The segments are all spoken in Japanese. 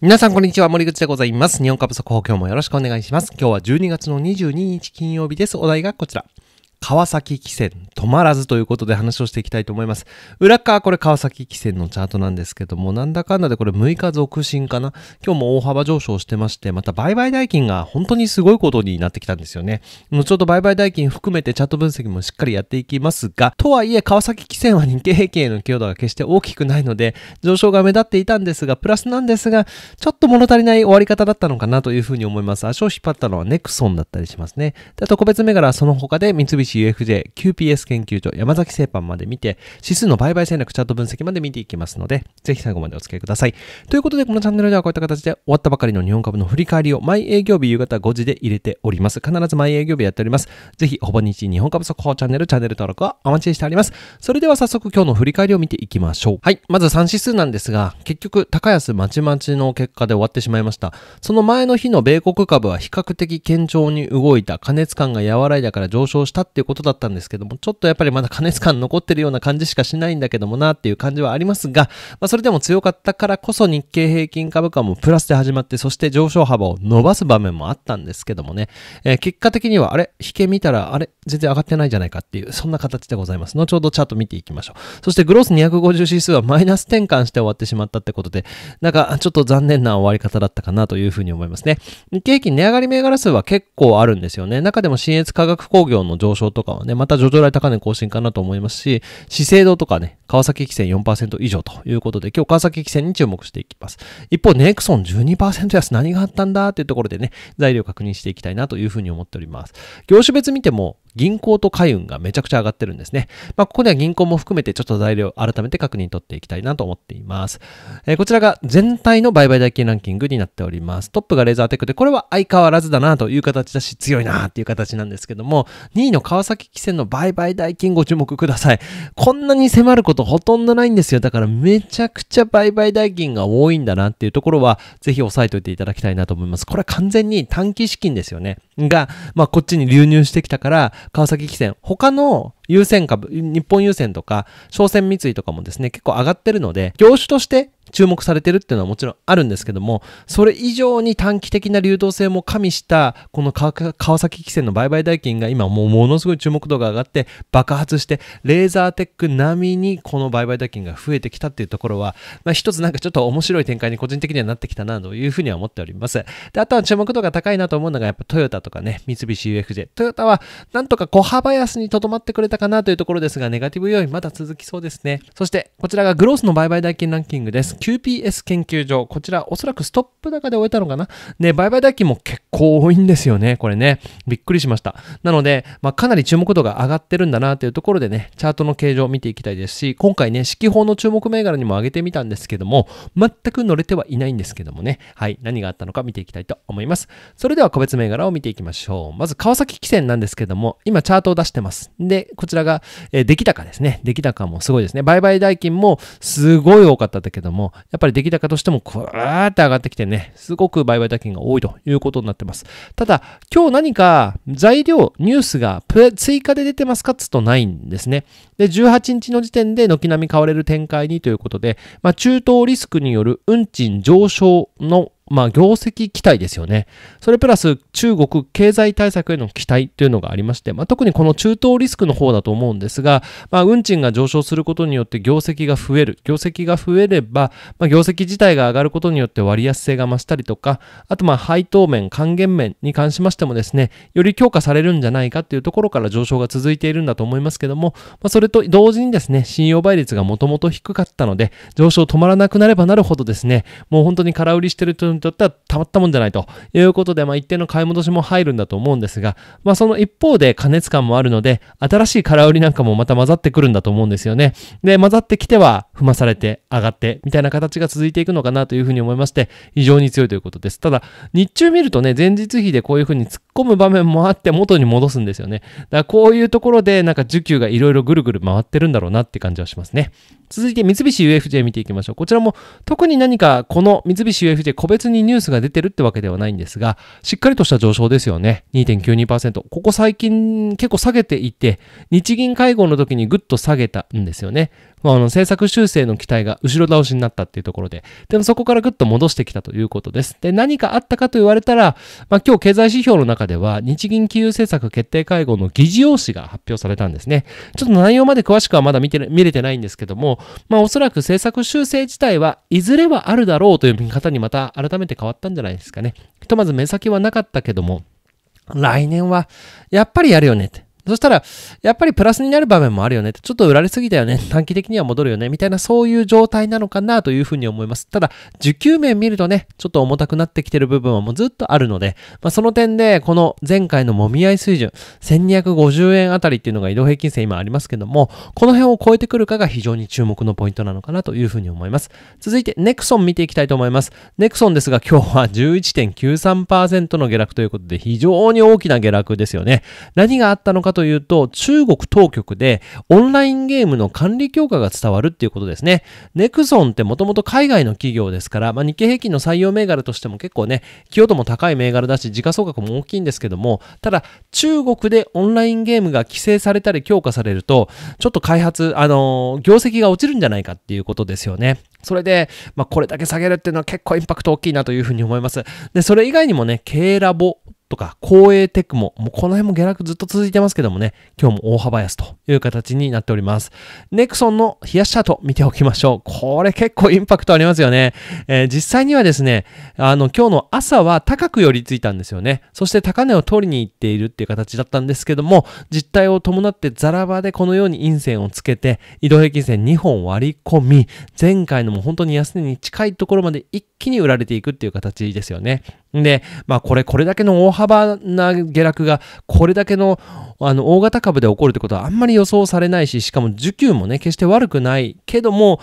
皆さん、こんにちは。森口でございます。日本株速報、今日もよろしくお願いします。今日は12月の22日金曜日です。お題がこちら。川崎汽船止まらずということで話をしていきたいと思います。裏側これ川崎汽船のチャートなんですけども、なんだかんだでこれ6日続伸かな。今日も大幅上昇してまして、また売買代金が本当にすごいことになってきたんですよね。後ほど売買代金含めてチャート分析もしっかりやっていきますが、とはいえ川崎汽船は日経平均への強度が決して大きくないので、上昇が目立っていたんですが、プラスなんですが、ちょっと物足りない終わり方だったのかなというふうに思います。足を引っ張ったのはネクソンだったりしますね。で特別銘柄はその他で三菱 CFJ、QPS 研究所、山崎製パンまで見て、指数の売買戦略、チャート分析まで見ていきますので、ぜひ最後までお付き合いください。ということで、このチャンネルではこういった形で終わったばかりの日本株の振り返りを毎営業日夕方5時で入れております。必ず毎営業日やっております。ぜひ、ほぼ日日本株速報チャンネル、チャンネル登録はお待ちしております。それでは早速今日の振り返りを見ていきましょう。はい。まず3指数なんですが、結局、高安まちまちの結果で終わってしまいました。その前の日の米国株は比較的堅調に動いた、加熱感が和らいだから上昇したってっていうことだったんですけども、ちょっとやっぱりまだ過熱感残ってるような感じしかしないんだけどもなっていう感じはありますが、まあ、それでも強かったからこそ日経平均株価もプラスで始まって、そして上昇幅を伸ばす場面もあったんですけどもね、えー、結果的にはあれ、引け見たらあれ、全然上がってないじゃないかっていう、そんな形でございます。後ほどチャート見ていきましょう。そしてグロース250指数はマイナス転換して終わってしまったってことで、なんかちょっと残念な終わり方だったかなというふうに思いますね。日経平均値上がり銘柄数は結構あるんですよね。中でも新越化学工業の上昇とかはね、またジョジョ来高値更新かなと思いますし、資生堂とかね、川崎汽船4%以上ということで、今日川崎汽船に注目していきます。一方、ネクソン12%安何があったんだっていうところでね、材料確認していきたいなというふうに思っております。業種別見ても、銀行と海運がめちゃくちゃ上がってるんですね。まあ、ここでは銀行も含めてちょっと材料改めて確認取っていきたいなと思っています。えー、こちらが全体の売買代金ランキングになっております。トップがレーザーテックで、これは相変わらずだなという形だし、強いなっていう形なんですけども、2位の川崎汽船の売買代金ご注目ください。こんなに迫ることことほとんどないんですよ。だからめちゃくちゃ売買代金が多いんだなっていうところは、ぜひ押さえておいていただきたいなと思います。これは完全に短期資金ですよね。が、まあ、こっちに流入してきたから、川崎汽船、他の優先株、日本優先とか、商船三井とかもですね、結構上がってるので、業種として注目されてるっていうのはもちろんあるんですけども、それ以上に短期的な流動性も加味した、この川崎汽船の売買代金が今もうものすごい注目度が上がって爆発して、レーザーテック並みにこの売買代金が増えてきたっていうところは、まあ一つなんかちょっと面白い展開に個人的にはなってきたなというふうには思っております。で、あとは注目度が高いなと思うのがやっぱトヨタとかね、三菱 UFJ。トヨタはなんとか小幅安にとどまってくれたかなというところですが、ネガティブ要因まだ続きそうですね。そして、こちらがグロースの売買代金ランキングです。QPS 研究所、こちらおそらくストップ高で終えたのかな。ね、売買代金も結構多いんですよね、これね。びっくりしました。なので、まあ、かなり注目度が上がってるんだなというところでね、チャートの形状を見ていきたいですし、今回ね、四季報の注目銘柄にも上げてみたんですけども、全く乗れてはいないんですけどもね、はい、何があったのか見ていきたいと思います。それでは個別銘柄を見ていきましょう。まず、川崎汽船なんですけども、今チャートを出してます。で、こちらが、えー、出来高ですね。出来高もすごいですね。売買代金もすごい多かったんだけども、やっぱり出来高としても、ぐーって上がってきてね、すごく売買代金が多いということになってます。ただ、今日何か材料、ニュースが追加で出てますかっつうとないんですね。で、18日の時点で軒並み買われる展開にということで、まあ、中東リスクによる運賃上昇のまあ、業績期待ですよね。それプラス、中国経済対策への期待というのがありまして、まあ、特にこの中東リスクの方だと思うんですが、まあ、運賃が上昇することによって業績が増える。業績が増えれば、まあ、業績自体が上がることによって割安性が増したりとか、あと、まあ、配当面、還元面に関しましてもですね、より強化されるんじゃないかっていうところから上昇が続いているんだと思いますけども、まあ、それと同時にですね、信用倍率がもともと低かったので、上昇止まらなくなればなるほどですね、もう本当に空売りしてるとにとってはたまったもんじゃないということで、まあ、一定の買い戻しも入るんだと思うんですが、まあ、その一方で過熱感もあるので、新しい空売りなんかもまた混ざってくるんだと思うんですよね。で、混ざってきては、踏まされて上がって、みたいな形が続いていくのかなというふうに思いまして、非常に強いということです。ただ、日中見るとね、前日比でこういうふうに突っ込む場面もあって、元に戻すんですよね。だからこういうところで、なんか需給がいろいろぐるぐる回ってるんだろうなって感じはしますね。続いて三菱 UFJ 見ていきましょう。こちらも特に何かこの三菱 UFJ 個別にニュースが出てるってわけではないんですが、しっかりとした上昇ですよね。2.92%。ここ最近結構下げていて、日銀会合の時にぐっと下げたんですよね。まあ、あの政策修生の機体が後ろ倒しになったっていうところで、でもそこからぐっと戻してきたということです。で、何かあったかと言われたら、まあ、今日経済指標の中では、日銀金融政策決定会合の議事要旨が発表されたんですね。ちょっと内容まで詳しくはまだ見て見れてないんですけども、まあ、おそらく政策修正自体はいずれはあるだろうという見方にまた改めて変わったんじゃないですかね。ひとまず目先はなかったけども、来年はやっぱりやるよねって。そしたら、やっぱりプラスになる場面もあるよね。ちょっと売られすぎたよね。短期的には戻るよね。みたいな、そういう状態なのかなというふうに思います。ただ、受給面見るとね、ちょっと重たくなってきてる部分はもうずっとあるので、まあ、その点で、この前回のもみ合い水準、1250円あたりっていうのが移動平均線今ありますけども、この辺を超えてくるかが非常に注目のポイントなのかなというふうに思います。続いて、ネクソン見ていきたいと思います。ネクソンですが、今日は11.93%の下落ということで、非常に大きな下落ですよね。何があったのかというと、中国当局でオンラインゲームの管理強化が伝わるっていうことですね。ネクソンってもともと海外の企業ですから、まあ、日経平均の採用銘柄としても結構ね、寄与度も高い銘柄だし、時価総額も大きいんですけども、ただ、中国でオンラインゲームが規制されたり強化されると、ちょっと開発、あのー、業績が落ちるんじゃないかっていうことですよね。それで、まあ、これだけ下げるっていうのは結構インパクト大きいなというふうに思います。で、それ以外にもね、経営ラボとか、公営テクモ、もうこの辺も下落ずっと続いてますけどもね、今日も大幅安という形になっております。ネクソンの冷やしチャート見ておきましょう。これ結構インパクトありますよね。えー、実際にはですね、あの、今日の朝は高く寄りついたんですよね。そして高値を取りに行っているっていう形だったんですけども、実態を伴ってザラバでこのように陰線をつけて、移動平均線2本割り込み、前回のも本当に安値に近いところまで一気に売られていくっていう形ですよね。で、まあこれ、これだけの大幅幅な下落がこれだけのあの大型株で起こるってことはあんまり予想されないししかも需給もね決して悪くないけども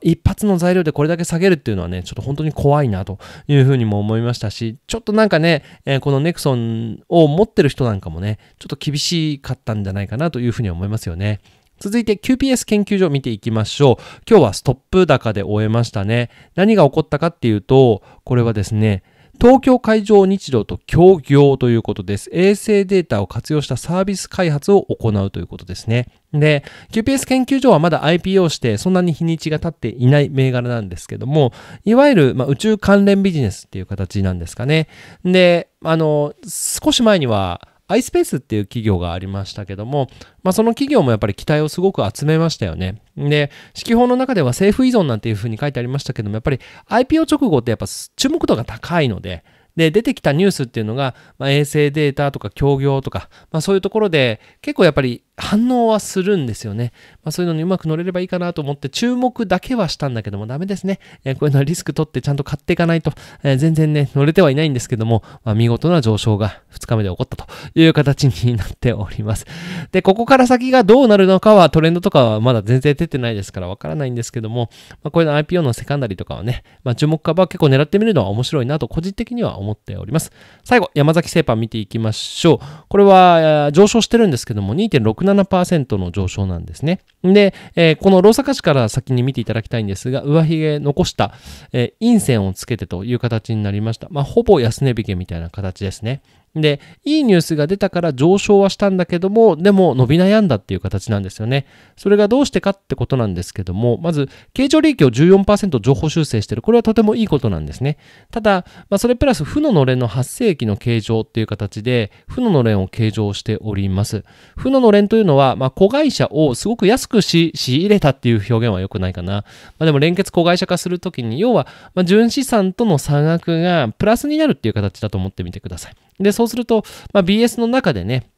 一発の材料でこれだけ下げるっていうのはねちょっと本当に怖いなというふうにも思いましたしちょっとなんかね、えー、このネクソンを持ってる人なんかもねちょっと厳しかったんじゃないかなというふうに思いますよね。続いて QPS 研究所見ていきましょう。今日はストップ高で終えましたね。何が起こったかっていうと、これはですね、東京海上日動と協業ということです。衛星データを活用したサービス開発を行うということですね。で、QPS 研究所はまだ IPO してそんなに日にちが経っていない銘柄なんですけども、いわゆる、ま宇宙関連ビジネスっていう形なんですかね。で、あの、少し前には、アイスペースっていう企業がありましたけども、まあ、その企業もやっぱり期待をすごく集めましたよね。で、指揮法の中では政府依存なんていうふうに書いてありましたけども、やっぱり IPO 直後ってやっぱ注目度が高いので、で、出てきたニュースっていうのが、まあ、衛星データとか協業とか、まあ、そういうところで結構やっぱり反応はするんですよね。まあ、そういうのにうまく乗れればいいかなと思って注目だけはしたんだけどもダメですね。えこういうのはリスク取ってちゃんと買っていかないと、え全然ね、乗れてはいないんですけども、まあ、見事な上昇が2日目で起こったという形になっております。で、ここから先がどうなるのかはトレンドとかはまだ全然出てないですからわからないんですけども、まあ、こういうの IPO のセカンダリとかはね、まあ、注目株は結構狙ってみるのは面白いなと個人的には思っております。最後、山崎製パン見ていきましょう。これは上昇してるんですけども2.6 6 7の上昇なんですね。で、えー、この大阪市から先に見ていただきたいんですが、上髭残した、えー、陰線をつけてという形になりました。まあ、ほぼ安値引けみたいな形ですね。で、いいニュースが出たから上昇はしたんだけども、でも伸び悩んだっていう形なんですよね。それがどうしてかってことなんですけども、まず、経常利益を14%上方修正してる。これはとてもいいことなんですね。ただ、まあ、それプラス負ののれんの発生期の形状っていう形で、負ののれんを形状しております。負ののれんというのは、まあ、子会社をすごく安くし仕入れたっていう表現は良くないかな。まあ、でも連結子会社化するときに、要は、ま純資産との差額がプラスになるっていう形だと思ってみてください。で、そうすると、まあ、BS の中でね、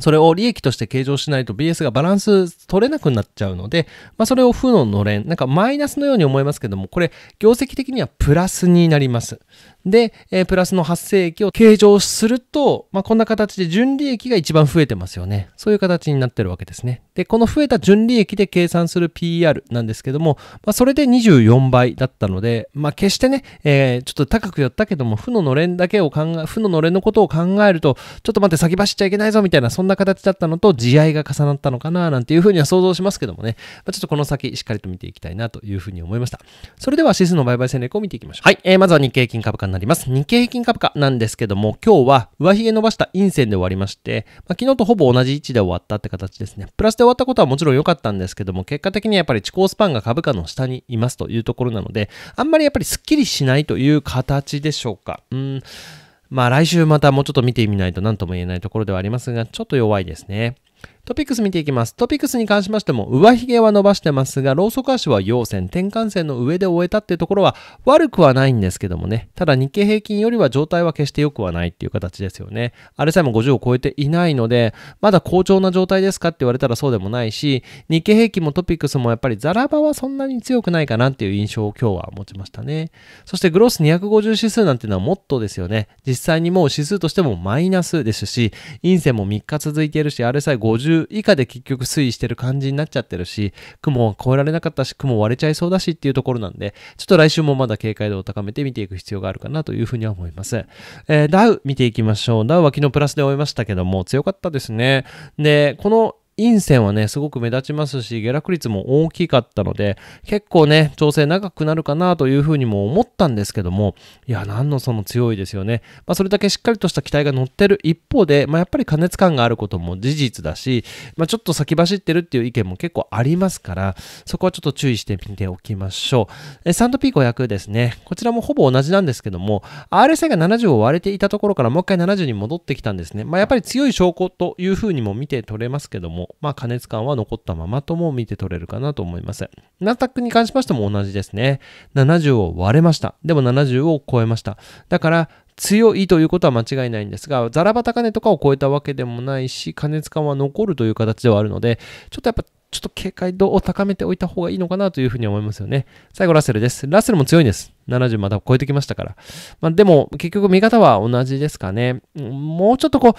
それを利益として計上しないと BS がバランス取れなくなっちゃうので、まあ、それを負ののれん、なんかマイナスのように思いますけども、これ、業績的にはプラスになります。で、えー、プラスの発生益を計上すると、まあ、こんな形で純利益が一番増えてますよね。そういう形になってるわけですね。で、この増えた純利益で計算する PER なんですけども、まあ、それで24倍だったので、まあ、決してね、えー、ちょっと高く寄ったけども、負ののれんだけを考え、負ののれんのことを考えると、ちょっと待って先走っちゃいけないぞみたいな、そんな形だったのと、慈愛が重なったのかな、なんていうふうには想像しますけどもね、まあ、ちょっとこの先しっかりと見ていきたいなというふうに思いました。それでは指数の売買戦略を見ていきましょう。はい、えー、まずは日経金株価なります。日経平均株価なんですけども、今日は上髭伸ばした陰線で終わりまして、まあ、昨日とほぼ同じ位置で終わったって形ですね。プラスで終わったことはもちろん良かったんですけども、結果的にやっぱり地高スパンが株価の下にいますというところなので、あんまりやっぱりスッキリしないという形でしょうか。うんまあ来週またもうちょっと見てみないと何とも言えないところではありますが、ちょっと弱いですね。トピックス見ていきます。トピックスに関しましても、上髭は伸ばしてますが、ローソク足は陽線、転換線の上で終えたっていうところは悪くはないんですけどもね。ただ日経平均よりは状態は決して良くはないっていう形ですよね。あれさえも50を超えていないので、まだ好調な状態ですかって言われたらそうでもないし、日経平均もトピックスもやっぱりザラ場はそんなに強くないかなっていう印象を今日は持ちましたね。そしてグロス250指数なんていうのはもっとですよね。実際にもう指数としてもマイナスですし、陰線も3日続いているし、れさえ5 0以下で結局推移してる感じになっちゃってるし、雲は越えられなかったし、雲割れちゃいそうだしっていうところなんで、ちょっと来週もまだ警戒度を高めて見ていく必要があるかなというふうには思います。えー、ダウ見ていきましょう。ダウは昨日プラスで終えましたけども、強かったですね。で、この陰線はね、すごく目立ちますし、下落率も大きかったので、結構ね、調整長くなるかなというふうにも思ったんですけども、いや、なんのその強いですよね。まあ、それだけしっかりとした期待が乗ってる一方で、まあ、やっぱり過熱感があることも事実だし、まあ、ちょっと先走ってるっていう意見も結構ありますから、そこはちょっと注意してみておきましょう。サン S&P500 ですね。こちらもほぼ同じなんですけども、RSI が70を割れていたところからもう一回70に戻ってきたんですね。まあ、やっぱり強い証拠というふうにも見て取れますけども、まあ、加熱感は残ったままとも見て取れるかなと思います。ナタックに関しましても同じですね。70を割れました。でも70を超えました。だから、強いということは間違いないんですが、ザラバ高値とかを超えたわけでもないし、加熱感は残るという形ではあるので、ちょっとやっぱちょっと警戒度を高めておいた方がいいのかなというふうに思いますよね。最後、ラッセルです。ラッセルも強いんです。70また超えてきましたから。まあ、でも、結局見方は同じですかね。もうちょっとこう、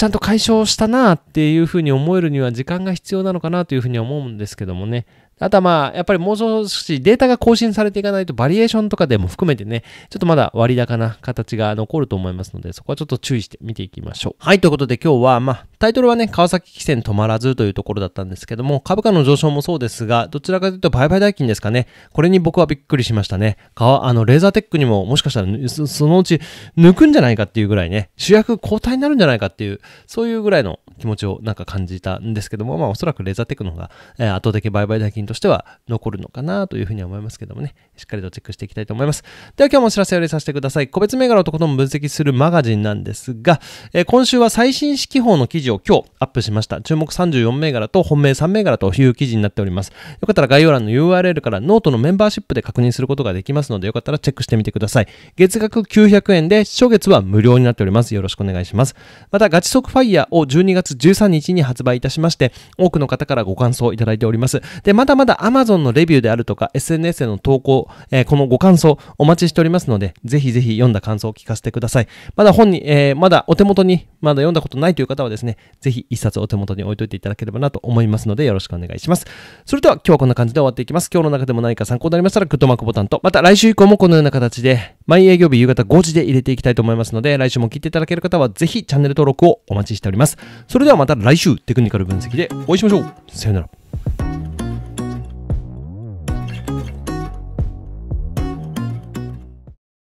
ちゃんと解消したなっていうふうに思えるには時間が必要なのかなというふうに思うんですけどもね。あとはまあ、やっぱりもう少しデータが更新されていかないとバリエーションとかでも含めてね、ちょっとまだ割高な形が残ると思いますので、そこはちょっと注意して見ていきましょう。はい、ということで今日はまあ、タイトルはね、川崎汽船止まらずというところだったんですけども、株価の上昇もそうですが、どちらかというと売買代金ですかね。これに僕はびっくりしましたね。川、あの、レーザーテックにももしかしたらそ、そのうち抜くんじゃないかっていうぐらいね、主役交代になるんじゃないかっていう、そういうぐらいの気持ちをなんか感じたんですけども、まあおそらくレーザーテックの方が、えー、圧的売買代金としては残るのかなというふうに思いますけどもね、しっかりとチェックしていきたいと思います。では今日もお知らせを入れさせてください。個別銘柄のとことも分析するマガジンなんですが、えー、今週は最新式法の記事を今日アップしました。注目34銘柄と本命3銘柄という記事になっております。よかったら概要欄の URL からノートのメンバーシップで確認することができますので、よかったらチェックしてみてください。月額900円で、初月は無料になっております。よろしくお願いします。また、ガチ速ファイヤーを12月13日に発売いたしまして、多くの方からご感想いただいております。で、まだまだ Amazon のレビューであるとか、SNS への投稿、えー、このご感想お待ちしておりますので、ぜひぜひ読んだ感想を聞かせてください。まだ本に、えー、まだお手元にまだ読んだことないという方はですね、ぜひ一冊お手元に置いといていただければなと思いますので、よろしくお願いします。それでは今日はこんな感じで終わっていきます。今日の中でも何か参考になりましたら、グッドマークボタンと、また来週以降もこのような形で、毎営業日夕方5時で入れていきたいと思いますので、来週も聞いていただける方は、ぜひチャンネル登録をお待ちしております。それではまた来週、テクニカル分析でお会いしましょう。さよなら。